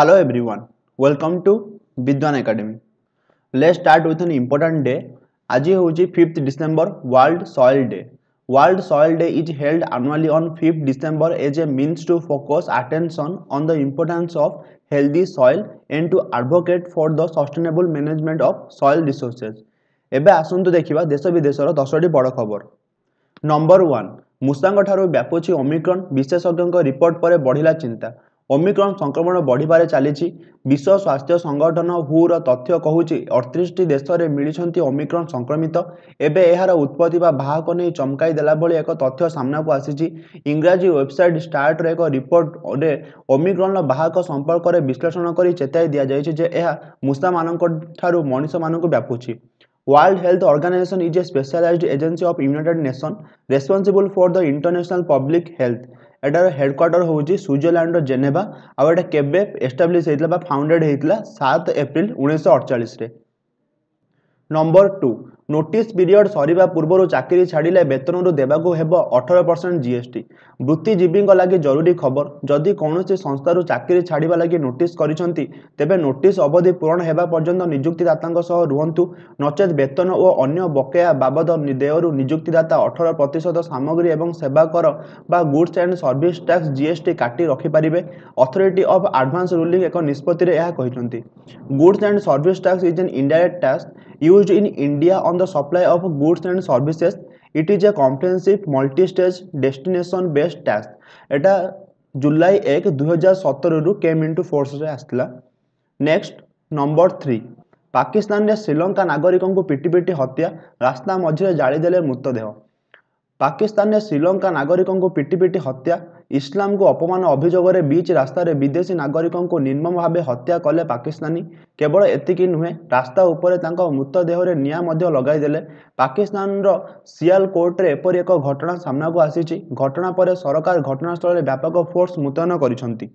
Hello everyone, welcome to Vidwan Academy. Let's start with an important day. আজি হচ্ছে fifth December world soil day world soil day is held annually on fifth December as a means to focus attention on the importance of healthy soil and to advocate for the sustainable management of soil resources এবে আসন্তু দেখিবা দেশ বিদেশর দশটি বড় খবর number one মূষাঙ্কঠার ব্যাপুছি অমিক্রন বিশেষজ্ঞ রিপোর্ট পরে বড়িলা চিন্তা ଓମିକ୍ରନ୍ ସଂକ୍ରମଣ ବଢ଼ିବାରେ ଚାଲିଛି ବିଶ୍ୱ ସ୍ୱାସ୍ଥ୍ୟ ସଂଗଠନ ହୁର ତଥ୍ୟ କହୁଛି ଅଠତିରିଶଟି ଦେଶରେ ମିଳିଛନ୍ତି ଓମିକ୍ରନ୍ ସଂକ୍ରମିତ ଏବେ ଏହାର ଉତ୍ପତ୍ତି ବା ବାହକ ନେଇ ଚମକାଇ ଦେଲା ଭଳି ଏକ ତଥ୍ୟ ସାମ୍ନାକୁ ଆସିଛି ଇଂରାଜୀ ୱେବ୍ସାଇଟ୍ ଷ୍ଟାର୍ଟର ଏକ ରିପୋର୍ଟରେ ଓମିକ୍ରନ୍ର ବାହକ ସମ୍ପର୍କରେ ବିଶ୍ଳେଷଣ କରି ଚେତାଇ ଦିଆଯାଇଛି ଯେ ଏହା ମୂଷାମାନଙ୍କଠାରୁ ମଣିଷମାନଙ୍କୁ ବ୍ୟାପୁଛି World Health Organization is a specialised agency of United Nation responsible for the international public health এটার হেডকোয়ার্টর হচ্ছে সুইজরল্যাଣ୍ଡর ଜେନେଭା ଆଉ এটা କେବେ ଏଷ୍ଟାବ୍ଲିଶ ହେଇଥିଲା ବା ଫାଉଣ୍ଡେଡ୍ ହେଇଥିଲା ସାତ ଏପ୍ରିଲ ଉଣେଇଶହ ଅଡ଼ଚାଳିଶରେ ନମ୍ବର ଟୁ ନୋଟିସ୍ ପିରିୟଡ୍ ସରିବା ପୂର୍ବରୁ ଚାକିରି ଛାଡ଼ିଲେ ବେତନରୁ ଦେବାକୁ ହେବ ଅଠର ପରସେଣ୍ଟ ଜିଏସ୍ଟି ବୃତ୍ତିଜୀବୀଙ୍କ ଲାଗି ଜରୁରୀ ଖବର ଯଦି କୌଣସି ସଂସ୍ଥାରୁ ଚାକିରି ଛାଡ଼ିବା ଲାଗି ନୋଟିସ୍ କରିଛନ୍ତି ତେବେ ନୋଟିସ୍ ଅବଧି ପୂରଣ ହେବା ପର୍ଯ୍ୟନ୍ତ ନିଯୁକ୍ତିଦାତାଙ୍କ ସହ ରୁହନ୍ତୁ ନଚେତ୍ ବେତନ ଓ ଅନ୍ୟ ବକେୟା ବାବଦ ଦେୟରୁ ନିଯୁକ୍ତିଦାତା ଅଠର ପ୍ରତିଶତ ସାମଗ୍ରୀ ଏବଂ ସେବା କର ବା goods and service tax GST କାଟି ରଖିପାରିବେ ଅଥରିଟି ଅଫ୍ ଆଡଭାନ୍ସ ରୁଲିଂ ଏକ ନିଷ୍ପତ୍ତିରେ ଏହା କହିଛନ୍ତି goods and service tax is an indirect tax used in India on the supply of goods and services. It is a comprehensive multi-stage destination-based tax. এটা জুলাই এক দুই হাজার সতেরু কেম ইন্টু ফোর্সরে আসলা নেক্সট নম্বর থ্রি পাকিস্তানের শ্রীলঙ্কা নাগরিকঙ্কু পিটি পিটি হত্যা রাস্তা মঝিরে জাড়িদেলে মৃতদেহ ପାକିସ୍ତାନରେ ଶ୍ରୀଲଙ୍କା ନାଗରିକଙ୍କୁ ପିଟି ପିଟି ହତ୍ୟା ଇସଲାମକୁ ଅପମାନ ଅଭିଯୋଗରେ ବିଚ୍ ରାସ୍ତାରେ ବିଦେଶୀ ନାଗରିକଙ୍କୁ ନିର୍ମମ ଭାବେ ହତ୍ୟା କଲେ ପାକିସ୍ତାନୀ କେବଳ ଏତିକି ନୁହେଁ ରାସ୍ତା ଉପରେ ତାଙ୍କ ମୃତଦେହରେ ନିଆଁ ମଧ୍ୟ ଲଗାଇଦେଲେ ପାକିସ୍ତାନର ସିଆଲକୋଟରେ ଏପରି ଏକ ଘଟଣା ସାମ୍ନାକୁ ଆସିଛି ଘଟଣା ପରେ ସରକାର ଘଟଣାସ୍ଥଳରେ ବ୍ୟାପକ ଫୋର୍ସ ମୁତୟନ କରିଛନ୍ତି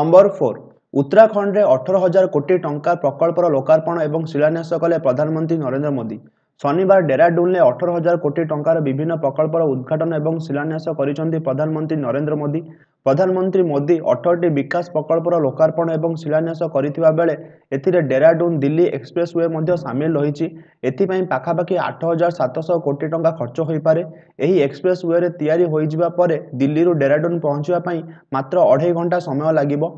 ନମ୍ବର ଫୋର୍ ଉତ୍ତରାଖଣ୍ଡରେ ଅଠର ହଜାର କୋଟି ଟଙ୍କା ପ୍ରକଳ୍ପର ଲୋକାର୍ପଣ ଏବଂ ଶିଳାନ୍ୟାସ କଲେ ପ୍ରଧାନମନ୍ତ୍ରୀ ନରେନ୍ଦ୍ର ମୋଦି ଶନିବାର ଡେରାଡୁନ୍ରେ ଅଠର ହଜାର କୋଟି ଟଙ୍କାର ବିଭିନ୍ନ ପ୍ରକଳ୍ପର ଉଦ୍ଘାଟନ ଏବଂ ଶିଳାନ୍ୟାସ କରିଛନ୍ତି ପ୍ରଧାନମନ୍ତ୍ରୀ ନରେନ୍ଦ୍ର ମୋଦି ପ୍ରଧାନମନ୍ତ୍ରୀ ମୋଦି ଅଠରଟି ବିକାଶ ପ୍ରକଳ୍ପର ଲୋକାର୍ପଣ ଏବଂ ଶିଳାନ୍ୟାସ କରିଥିବା ବେଳେ ଏଥିରେ ଡେରାଡୁନ୍ ଦିଲ୍ଲୀ ଏକ୍ସପ୍ରେସ୍ ୱେ ମଧ୍ୟ ସାମିଲ ରହିଛି ଏଥିପାଇଁ ପାଖାପାଖି ଆଠ ହଜାର ସାତଶହ କୋଟି ଟଙ୍କା ଖର୍ଚ୍ଚ ହୋଇପାରେ ଏହି ଏକ୍ସପ୍ରେସ୍ ୱେରେ ତିଆରି ହୋଇଯିବା ପରେ ଦିଲ୍ଲୀରୁ ଡେରାଡୁନ୍ ପହଞ୍ଚିବା ପାଇଁ ମାତ୍ର ଅଢ଼େଇ ଘଣ୍ଟା ସମୟ ଲାଗିବ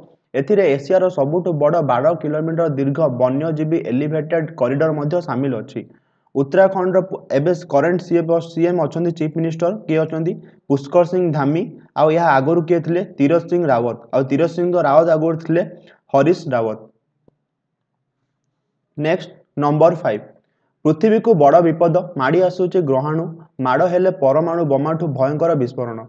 ଏଥିରେ ଏସିଆର ସବୁଠୁ ବଡ଼ ବାର କିଲୋମିଟର ଦୀର୍ଘ ବନ୍ୟଜୀବୀ ଏଲିଭେଟେଡ୍ କରିଡ଼ର ମଧ୍ୟ ସାମିଲ ଅଛି ଉତ୍ତରାଖଣ୍ଡର ଏବେ କରେଣ୍ଟ ସିଏ ସିଏମ୍ ଅଛନ୍ତି ଚିଫ୍ ମିନିଷ୍ଟର କିଏ ଅଛନ୍ତି ପୁଷ୍କର ସିଂ ଧାମୀ ଆଉ ଏହା ଆଗରୁ କିଏ ଥିଲେ ତିରଜ ସିଂ ରାୱତ ଆଉ ତିରଜ ସିଂ ରାୱତ ଆଗରୁ ଥିଲେ Harish Rawat next number five ପୃଥିବୀକୁ ବଡ଼ ବିପଦ ମାଡ଼ି ଆସୁଛି ଗ୍ରହାଣୁ ମାଡ଼ ହେଲେ ପରମାଣୁ ବୋମାଠୁ ଭୟଙ୍କର ବିସ୍ଫୋରଣ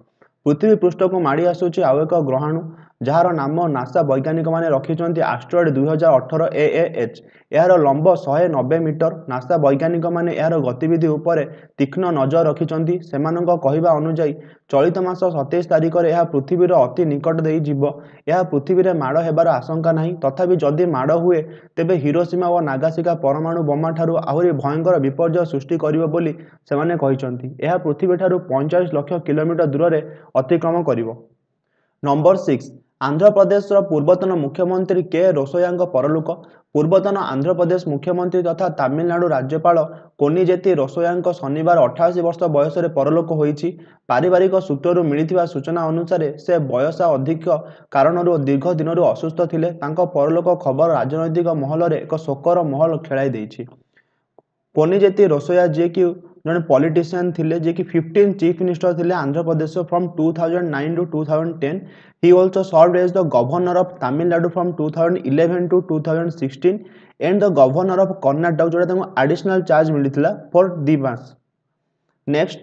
ପୃଥିବୀ ପୃଷ୍ଠକୁ ମାଡ଼ି ଆସୁଛି ଆଉ ଏକ ଗ୍ରହାଣୁ ଯାହାର ନାମ ନାସା ବୈଜ୍ଞାନିକମାନେ ରଖିଛନ୍ତି ଆଷ୍ଟ୍ରଏଡ଼୍ ଦୁଇହଜାର ଅଠର ଏ ଏ ଏଚ୍ ଏହାର ଲମ୍ବ ଶହେ ନବେ ମିଟର ନାସା ବୈଜ୍ଞାନିକମାନେ ଏହାର ଗତିବିଧି ଉପରେ ତୀକ୍ଷ୍ଣ ନଜର ରଖିଛନ୍ତି ସେମାନଙ୍କ କହିବା ଅନୁଯାୟୀ ଚଳିତ ମାସ ସତେଇଶ ତାରିଖରେ ଏହା ପୃଥିବୀର ଅତି ନିକଟ ଦେଇ ଯିବ ଏହା ପୃଥିବୀରେ ମାଡ଼ ହେବାର ଆଶଙ୍କା ନାହିଁ ତଥାପି ଯଦି ମାଡ଼ ହୁଏ ତେବେ ହିରୋସୀମା ଓ ନାଗାସିକା ପରମାଣୁ ବୋମା ଠାରୁ ଆହୁରି ଭୟଙ୍କର ବିପର୍ଯ୍ୟୟ ସୃଷ୍ଟି କରିବ ବୋଲି ସେମାନେ କହିଛନ୍ତି ଏହା ପୃଥିବୀଠାରୁ ପଇଁଚାଳିଶ ଲକ୍ଷ କିଲୋମିଟର ଦୂରରେ ଅତିକ୍ରମ କରିବ ନମ୍ବର ସିକ୍ସ ଆନ୍ଧ୍ରପ୍ରଦେଶର ପୂର୍ବତନ ମୁଖ୍ୟମନ୍ତ୍ରୀ କେ ରୋଷୟାଙ୍କ ପରଲୋକ ପୂର୍ବତନ ଆନ୍ଧ୍ରପ୍ରଦେଶ ମୁଖ୍ୟମନ୍ତ୍ରୀ ତଥା ତାମିଲନାଡ଼ୁ ରାଜ୍ୟପାଳ କୋନିଜେତି ରୋଷୟାଙ୍କ ଶନିବାର ଅଠାଅଶୀ ବର୍ଷ ବୟସରେ ପରଲୋକ ହୋଇଛି ପାରିବାରିକ ସୂତ୍ରରୁ ମିଳିଥିବା ସୂଚନା ଅନୁସାରେ ସେ ବୟସ ଅଧିକ କାରଣରୁ ଦୀର୍ଘ ଦିନରୁ ଅସୁସ୍ଥ ଥିଲେ ତାଙ୍କ ପରଲୋକ ଖବର ରାଜନୈତିକ ମହଲରେ ଏକ ଶୋକର ମହଲ ଖେଳାଇ ଦେଇଛି କୋନିଜେତି ରୋଷୟା ଯିଏକି ଜଣେ ପଲିଟିସିଆନ୍ ଥିଲେ ଯିଏ କି ଫିଫ୍ଟିନ୍ ଚିଫ୍ ମିନିଷ୍ଟର ଥିଲେ Andhra Pradesh from two thousand nine ରୁ two thousand ten he also serve as the governor of Tamil Nadu from two thousand eleven to two thousand sixteen and the governor of Karnataka ଯେଉଁଟା ତାଙ୍କୁ ଆଡ଼ିସନାଲ୍ ଚାର୍ଜ ମିଳିଥିଲା for ଦୁଇ ମାସ next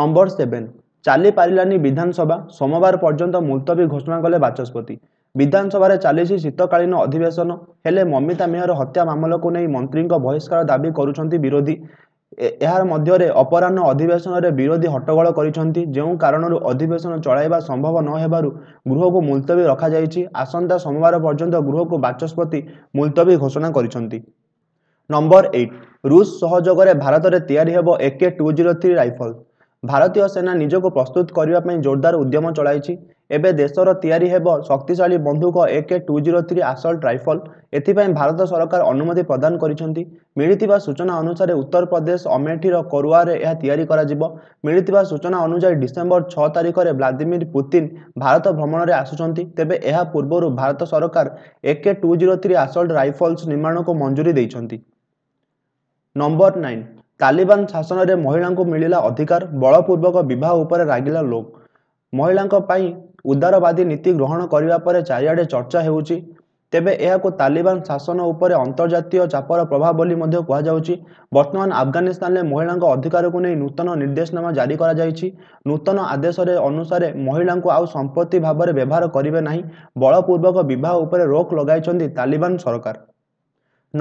number seven ଚାଲିପାରିଲାନି ବିଧାନସଭା ସୋମବାର ପର୍ଯ୍ୟନ୍ତ ମୁଲତବୀ ଘୋଷଣା କଲେ ବାଚସ୍ପତି ବିଧାନସଭାରେ ଚାଲିଛି ଶୀତକାଳୀନ ଅଧିବେଶନ ହେଲେ ମମିତା ମେହର ହତ୍ୟା ମାମଲାକୁ ନେଇ ମନ୍ତ୍ରୀଙ୍କ ବହିଷ୍କାର ଦାବି କରୁଛନ୍ତି ବିରୋଧୀ ଏହାର ମଧ୍ୟରେ ଅପରାହ୍ନ ଅଧିବେଶନରେ ବିରୋଧୀ ହଟ୍ଟଗୋଳ କରିଛନ୍ତି ଯେଉଁ କାରଣରୁ ଅଧିବେଶନ ଚଳାଇବା ସମ୍ଭବ ନ ହେବାରୁ ଗୃହକୁ ମୁଲତବୀ ରଖାଯାଇଛି ଆସନ୍ତା ସୋମବାର ପର୍ଯ୍ୟନ୍ତ ଗୃହକୁ ବାଚସ୍ପତି ମୁଲତବୀ ଘୋଷଣା କରିଛନ୍ତି ନମ୍ବର ଏଇଟ୍ ରୁଷ ସହଯୋଗରେ ଭାରତରେ ତିଆରି ହେବ AK two zero three rifle ଭାରତୀୟ ସେନା ନିଜକୁ ପ୍ରସ୍ତୁତ କରିବା ପାଇଁ ଜୋରଦାର ଉଦ୍ୟମ ଚଳାଇଛି ଏବେ ଦେଶର ତିଆରି ହେବ ଶକ୍ତିଶାଳୀ ବନ୍ଧୁକ AK two zero three assault rifle ଏଥିପାଇଁ ଭାରତ ସରକାର ଅନୁମତି ପ୍ରଦାନ କରିଛନ୍ତି ମିଳିଥିବା ସୂଚନା ଅନୁସାରେ ଉତ୍ତରପ୍ରଦେଶ ଅମେଠିର କରୁଆରେ ଏହା ତିଆରି କରାଯିବ ମିଳିଥିବା ସୂଚନା ଅନୁଯାୟୀ ଡିସେମ୍ବର ଛଅ ତାରିଖରେ ଭ୍ଲାଦିମିର ପୁତିନ ଭାରତ ଭ୍ରମଣରେ ଆସୁଛନ୍ତି ତେବେ ଏହା ପୂର୍ବରୁ ଭାରତ ସରକାର AK two zero three assault rifles ନିର୍ମାଣକୁ ମଞ୍ଜୁରୀ ଦେଇଛନ୍ତି ନମ୍ବର ନାଇନ୍ ତାଲିବାନ ଶାସନରେ ମହିଳାଙ୍କୁ ମିଳିଲା ଅଧିକାର ବଳପୂର୍ବକ ବିବାହ ଉପରେ ରାଗିଲା ଲୋକ ମହିଳାଙ୍କ ପାଇଁ ଉଦାରବାଦୀ ନୀତି ଗ୍ରହଣ କରିବା ପରେ ଚାରିଆଡ଼େ ଚର୍ଚ୍ଚା ହେଉଛି ତେବେ ଏହାକୁ ତାଲିବାନ ଶାସନ ଉପରେ ଅନ୍ତର୍ଜାତୀୟ ଚାପର ପ୍ରଭାବ ବୋଲି ମଧ୍ୟ କୁହାଯାଉଛି ବର୍ତ୍ତମାନ ଆଫଗାନିସ୍ତାନରେ ମହିଳାଙ୍କ ଅଧିକାରକୁ ନେଇ ନୂତନ ନିର୍ଦ୍ଦେଶନାମା ଜାରି କରାଯାଇଛି ନୂତନ ଆଦେଶରେ ଅନୁସାରେ ମହିଳାଙ୍କୁ ଆଉ ସମ୍ପତ୍ତି ଭାବରେ ବ୍ୟବହାର କରିବେ ନାହିଁ ବଳପୂର୍ବକ ବିବାହ ଉପରେ ରୋକ୍ ଲଗାଇଛନ୍ତି ତାଲିବାନ ସରକାର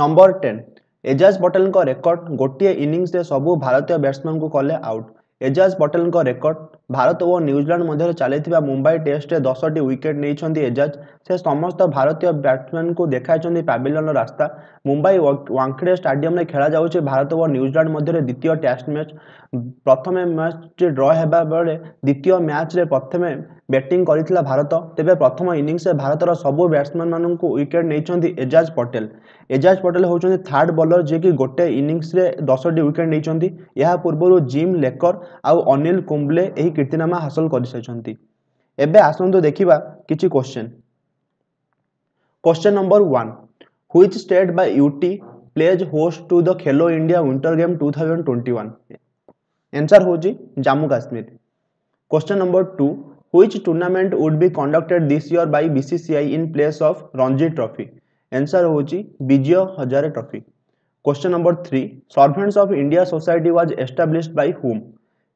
ନମ୍ବର ଟେନ୍ ଏଜାଜ ପଟେଲଙ୍କ ରେକର୍ଡ ଗୋଟିଏ ଇନିଂସରେ ସବୁ ଭାରତୀୟ ବ୍ୟାଟ୍ସମ୍ୟାନଙ୍କୁ କଲେ ଆଉଟ୍ ଏଜାଜ ପଟେଲଙ୍କ ରେକର୍ଡ ଭାରତ ଓ ନ୍ୟୁଜିଲାଣ୍ଡ ମଧ୍ୟରେ ଚାଲିଥିବା ମୁମ୍ବାଇ ଟେଷ୍ଟରେ ଦଶଟି ୱିକେଟ୍ ନେଇଛନ୍ତି ଏଜାଜ ସେ ସମସ୍ତ ଭାରତୀୟ ବ୍ୟାଟ୍ସମ୍ୟାନଙ୍କୁ ଦେଖାଇଛନ୍ତି ପାଭିଲିୟନର ରାସ୍ତା ମୁମ୍ବାଇ ୱାଙ୍ଗଖେଡ଼େ ଷ୍ଟାଡିୟମରେ ଖେଳାଯାଉଛି ଭାରତ ଓ ନ୍ୟୁଜିଲାଣ୍ଡ ମଧ୍ୟରେ ଦ୍ୱିତୀୟ ଟେଷ୍ଟ ମ୍ୟାଚ୍ ପ୍ରଥମେ ମ୍ୟାଚ୍ଟି ଡ୍ର ହେବା ବେଳେ ଦ୍ୱିତୀୟ ମ୍ୟାଚ୍ରେ ପ୍ରଥମେ ବ୍ୟାଟିଂ କରିଥିଲା ଭାରତ ତେବେ ପ୍ରଥମ ଇନିଂସରେ ଭାରତର ସବୁ ବ୍ୟାଟ୍ସମ୍ୟାନମାନଙ୍କୁ ୱିକେଟ୍ ନେଇଛନ୍ତି ଏଜାଜ ପଟେଲ ଏଜାଜ ପଟେଲ ହେଉଛନ୍ତି ଥାର୍ଡ଼ ବୋଲର ଯିଏକି ଗୋଟେ ଇନିଂସରେ ଦଶଟି ୱିକେଟ୍ ନେଇଛନ୍ତି ଏହା ପୂର୍ବରୁ ଜିମ୍ ଲେକର୍ ଆଉ ଅନିଲ କୁମ୍ବଲେ ଏହି କୀର୍ତ୍ତିନାମା ହାସଲ କରିସାରିଛନ୍ତି ଏବେ ଆସନ୍ତୁ ଦେଖିବା କିଛି question question number one which state বা UT plays host to the Khelo India winter game two thousand twenty one answer হচ্ছে Jammu Kashmir question number two Which tournament would be conducted this year by BCCI in place of Ranji Trophy? Answer होची Vijay Hazare Trophy. Question number 3. Servants of India Society was established by whom?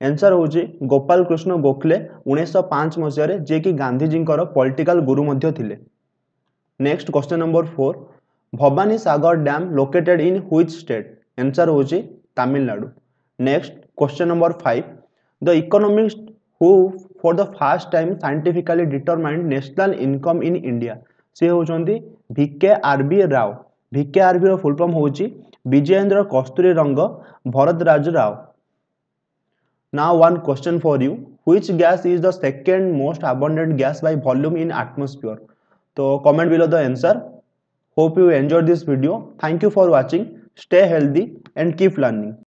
Answer ହେଉଛି ଗୋପାଳ କୃଷ୍ଣ ଗୋଖଲେ ଉଣେଇଶହ ପାଞ୍ଚ ମସିହାରେ ଯିଏକି ଗାନ୍ଧିଜୀଙ୍କର political ଗୁରୁ ମଧ୍ୟ ଥିଲେ next question number four Bhavani Sagar dam located in which state answer ହେଉଛି Tamil Nadu next question number five the economics who for the first time scientifically determined national income in India से होंगे V K R V Rao V K R V रुलफर्म हो विजयेन्द्र कस्तूरी रंग भरतराज राव ना one question for you which gas is the second most abundant gas by volume in atmosphere तो comment below the answer hope you enjoy this video thank you for watching stay healthy and keep learning